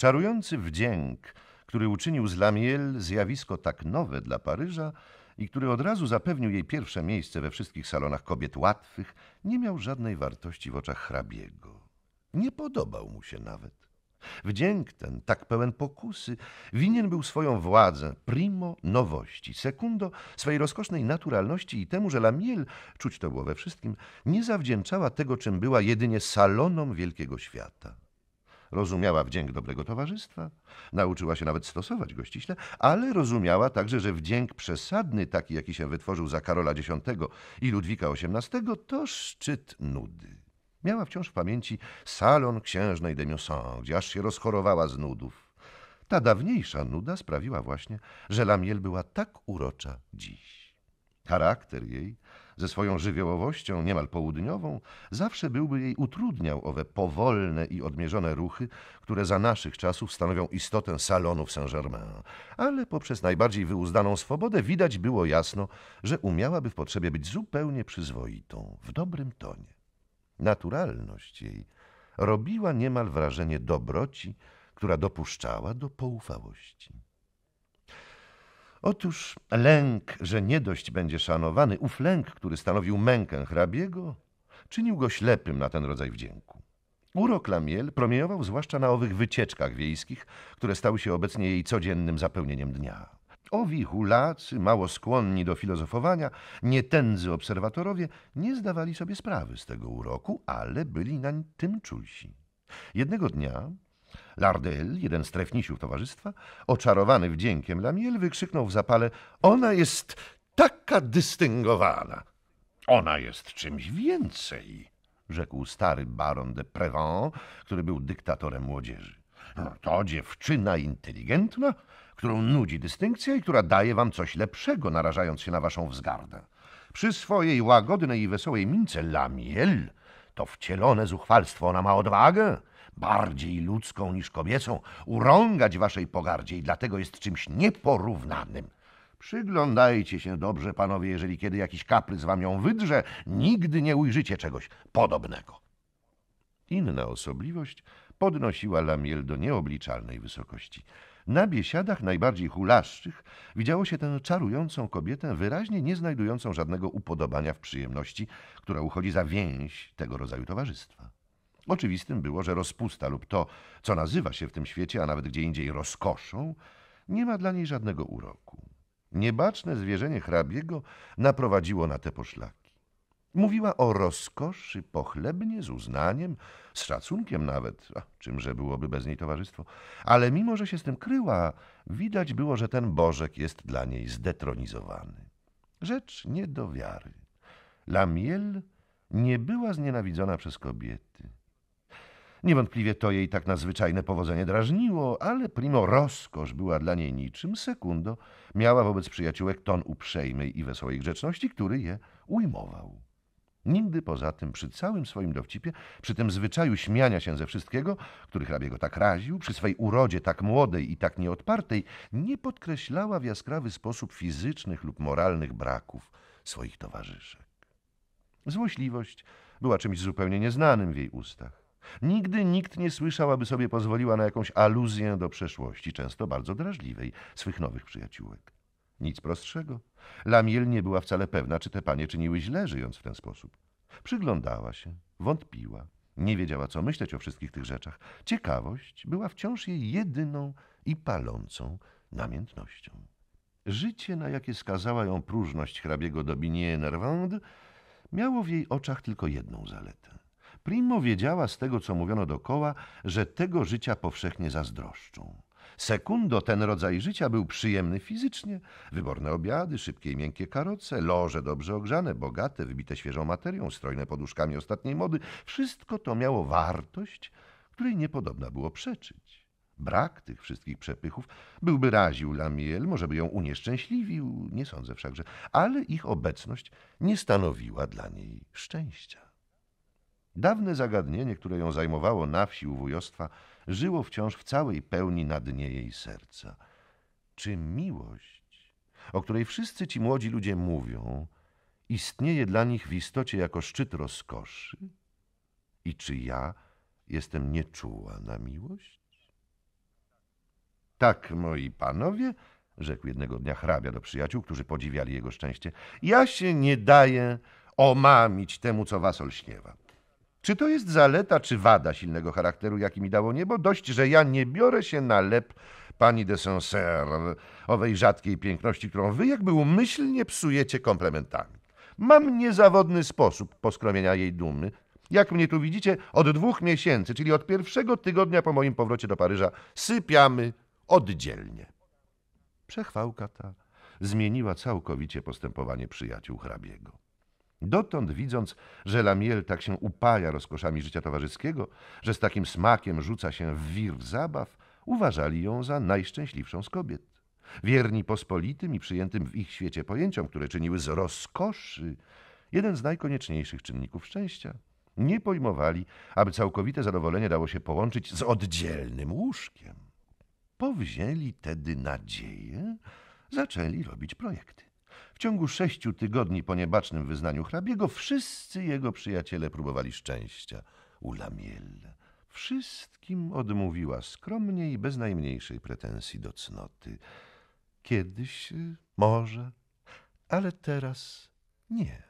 Czarujący wdzięk, który uczynił z Lamiel zjawisko tak nowe dla Paryża i który od razu zapewnił jej pierwsze miejsce we wszystkich salonach kobiet łatwych, nie miał żadnej wartości w oczach hrabiego. Nie podobał mu się nawet. Wdzięk ten, tak pełen pokusy, winien był swoją władzę, primo nowości, sekundo swej rozkosznej naturalności i temu, że Lamiel, czuć to było we wszystkim, nie zawdzięczała tego, czym była jedynie salonom wielkiego świata. Rozumiała wdzięk dobrego towarzystwa, nauczyła się nawet stosować ściśle, ale rozumiała także, że wdzięk przesadny, taki jaki się wytworzył za Karola X i Ludwika XVIII, to szczyt nudy. Miała wciąż w pamięci salon księżnej de Miosson, gdzie aż się rozchorowała z nudów. Ta dawniejsza nuda sprawiła właśnie, że Lamiel była tak urocza dziś. Charakter jej ze swoją żywiołowością niemal południową, zawsze byłby jej utrudniał owe powolne i odmierzone ruchy, które za naszych czasów stanowią istotę salonów Saint-Germain. Ale poprzez najbardziej wyuzdaną swobodę widać było jasno, że umiałaby w potrzebie być zupełnie przyzwoitą, w dobrym tonie. Naturalność jej robiła niemal wrażenie dobroci, która dopuszczała do poufałości. Otóż lęk, że nie dość będzie szanowany, ów lęk, który stanowił mękę hrabiego, czynił go ślepym na ten rodzaj wdzięku. Urok Lamiel promieniował zwłaszcza na owych wycieczkach wiejskich, które stały się obecnie jej codziennym zapełnieniem dnia. Owi hulacy, mało skłonni do filozofowania, nietędzy obserwatorowie, nie zdawali sobie sprawy z tego uroku, ale byli nań tym czulsi. Jednego dnia Lardel, jeden z trefnisiów towarzystwa, oczarowany wdziękiem Lamiel, wykrzyknął w zapale – ona jest taka dystyngowana! Ona jest czymś więcej! rzekł stary baron de Prevent, który był dyktatorem młodzieży. No, to dziewczyna inteligentna, którą nudzi dystynkcja i która daje wam coś lepszego, narażając się na waszą wzgardę. Przy swojej łagodnej i wesołej mince Lamiel to wcielone zuchwalstwo. Ona ma odwagę, bardziej ludzką niż kobiecą, urągać waszej pogardzie i dlatego jest czymś nieporównanym. Przyglądajcie się dobrze, panowie, jeżeli kiedy jakiś kaprys wam ją wydrze, nigdy nie ujrzycie czegoś podobnego. Inna osobliwość podnosiła Lamiel do nieobliczalnej wysokości. Na biesiadach najbardziej hulaszczych widziało się tę czarującą kobietę, wyraźnie nie znajdującą żadnego upodobania w przyjemności, która uchodzi za więź tego rodzaju towarzystwa. Oczywistym było, że rozpusta lub to, co nazywa się w tym świecie, a nawet gdzie indziej rozkoszą, nie ma dla niej żadnego uroku. Niebaczne zwierzenie hrabiego naprowadziło na te poszlaki. Mówiła o rozkoszy pochlebnie, z uznaniem, z szacunkiem nawet, a czymże byłoby bez niej towarzystwo. Ale mimo, że się z tym kryła, widać było, że ten Bożek jest dla niej zdetronizowany. Rzecz nie do wiary. Lamiel nie była znienawidzona przez kobiety. Niewątpliwie to jej tak nadzwyczajne powodzenie drażniło, ale primo rozkosz była dla niej niczym, sekundo miała wobec przyjaciółek ton uprzejmej i wesołej grzeczności, który je ujmował. Nigdy poza tym, przy całym swoim dowcipie, przy tym zwyczaju śmiania się ze wszystkiego, który hrabiego tak raził, przy swej urodzie tak młodej i tak nieodpartej, nie podkreślała w jaskrawy sposób fizycznych lub moralnych braków swoich towarzyszek. Złośliwość była czymś zupełnie nieznanym w jej ustach. Nigdy nikt nie słyszał, aby sobie pozwoliła na jakąś aluzję do przeszłości, często bardzo drażliwej, swych nowych przyjaciółek. Nic prostszego. Lamiel nie była wcale pewna, czy te panie czyniły źle, żyjąc w ten sposób. Przyglądała się, wątpiła, nie wiedziała, co myśleć o wszystkich tych rzeczach. Ciekawość była wciąż jej jedyną i palącą namiętnością. Życie, na jakie skazała ją próżność hrabiego Daubigny-Nerwand, miało w jej oczach tylko jedną zaletę. Primo wiedziała z tego, co mówiono dokoła, że tego życia powszechnie zazdroszczą. Sekundo ten rodzaj życia był przyjemny fizycznie. Wyborne obiady, szybkie i miękkie karoce, loże dobrze ogrzane, bogate, wybite świeżą materią, strojne poduszkami ostatniej mody. Wszystko to miało wartość, której niepodobna było przeczyć. Brak tych wszystkich przepychów byłby raził Lamiel, może by ją unieszczęśliwił, nie sądzę wszakże, ale ich obecność nie stanowiła dla niej szczęścia. Dawne zagadnienie, które ją zajmowało na wsi u wujostwa, żyło wciąż w całej pełni na dnie jej serca. Czy miłość, o której wszyscy ci młodzi ludzie mówią, istnieje dla nich w istocie jako szczyt rozkoszy? I czy ja jestem nieczuła na miłość? Tak, moi panowie, rzekł jednego dnia hrabia do przyjaciół, którzy podziwiali jego szczęście, ja się nie daję omamić temu, co was olśniewa. Czy to jest zaleta czy wada silnego charakteru, jaki mi dało niebo? Dość, że ja nie biorę się na lep pani de Sancerre, owej rzadkiej piękności, którą wy jakby umyślnie psujecie komplementami. Mam niezawodny sposób poskromienia jej dumy. Jak mnie tu widzicie, od dwóch miesięcy, czyli od pierwszego tygodnia po moim powrocie do Paryża, sypiamy oddzielnie. Przechwałka ta zmieniła całkowicie postępowanie przyjaciół hrabiego. Dotąd widząc, że Lamiel tak się upaja rozkoszami życia towarzyskiego, że z takim smakiem rzuca się w wir zabaw, uważali ją za najszczęśliwszą z kobiet. Wierni pospolitym i przyjętym w ich świecie pojęciom, które czyniły z rozkoszy jeden z najkonieczniejszych czynników szczęścia, nie pojmowali, aby całkowite zadowolenie dało się połączyć z oddzielnym łóżkiem. Powzięli tedy nadzieję, zaczęli robić projekty. W ciągu sześciu tygodni po niebacznym wyznaniu hrabiego wszyscy jego przyjaciele próbowali szczęścia. Ulamiel wszystkim odmówiła skromnie i bez najmniejszej pretensji do cnoty. Kiedyś y, może, ale teraz nie.